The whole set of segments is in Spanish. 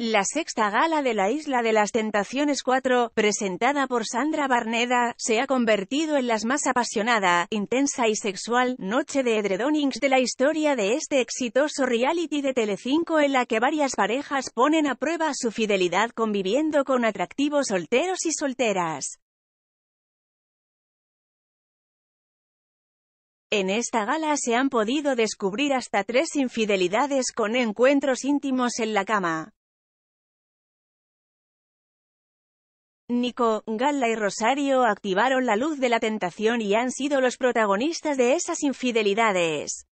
La sexta gala de la Isla de las Tentaciones 4, presentada por Sandra Barneda, se ha convertido en la más apasionada, intensa y sexual noche de edredonings de la historia de este exitoso reality de Telecinco en la que varias parejas ponen a prueba su fidelidad conviviendo con atractivos solteros y solteras. En esta gala se han podido descubrir hasta tres infidelidades con encuentros íntimos en la cama. Nico, Gala y Rosario activaron la luz de la tentación y han sido los protagonistas de esas infidelidades.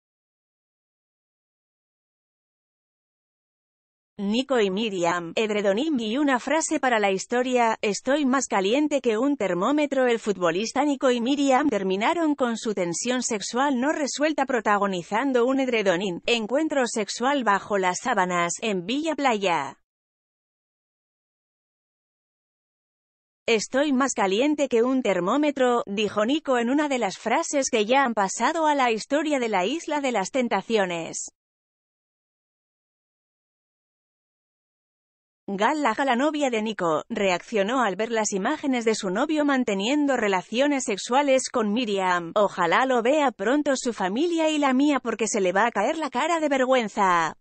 Nico y Miriam, edredonín y una frase para la historia, estoy más caliente que un termómetro El futbolista Nico y Miriam terminaron con su tensión sexual no resuelta protagonizando un edredonín, encuentro sexual bajo las sábanas, en Villa Playa. Estoy más caliente que un termómetro, dijo Nico en una de las frases que ya han pasado a la historia de la Isla de las Tentaciones. Gala, la novia de Nico, reaccionó al ver las imágenes de su novio manteniendo relaciones sexuales con Miriam. Ojalá lo vea pronto su familia y la mía porque se le va a caer la cara de vergüenza.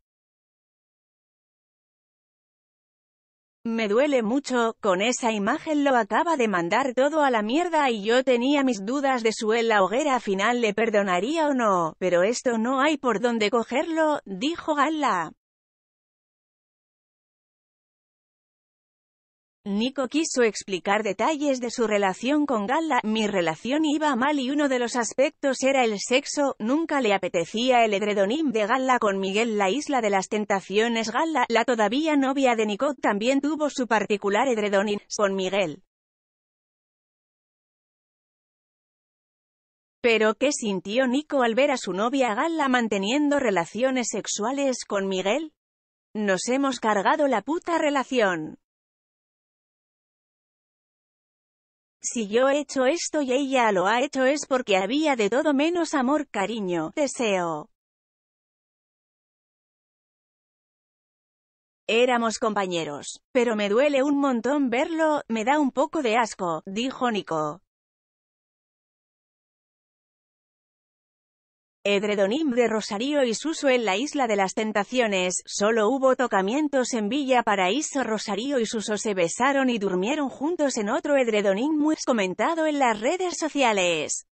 Me duele mucho, con esa imagen lo acaba de mandar todo a la mierda y yo tenía mis dudas de su en la hoguera final le perdonaría o no, pero esto no hay por dónde cogerlo, dijo Gala. Nico quiso explicar detalles de su relación con Gala, mi relación iba mal y uno de los aspectos era el sexo, nunca le apetecía el edredonim de Gala con Miguel La Isla de las Tentaciones Gala, la todavía novia de Nico también tuvo su particular edredonim, con Miguel. Pero ¿qué sintió Nico al ver a su novia Gala manteniendo relaciones sexuales con Miguel? Nos hemos cargado la puta relación. si yo he hecho esto y ella lo ha hecho es porque había de todo menos amor, cariño, deseo. Éramos compañeros, pero me duele un montón verlo, me da un poco de asco, dijo Nico. Edredonim de Rosario y Suso en la Isla de las Tentaciones, solo hubo tocamientos en Villa Paraíso Rosario y Suso se besaron y durmieron juntos en otro edredonim muy comentado en las redes sociales.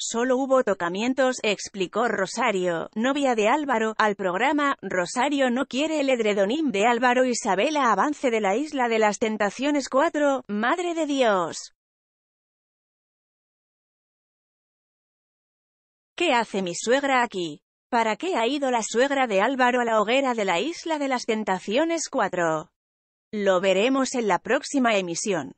Solo hubo tocamientos, explicó Rosario, novia de Álvaro, al programa, Rosario no quiere el edredonim de Álvaro Isabela Avance de la Isla de las Tentaciones 4, Madre de Dios. ¿Qué hace mi suegra aquí? ¿Para qué ha ido la suegra de Álvaro a la hoguera de la Isla de las Tentaciones 4? Lo veremos en la próxima emisión.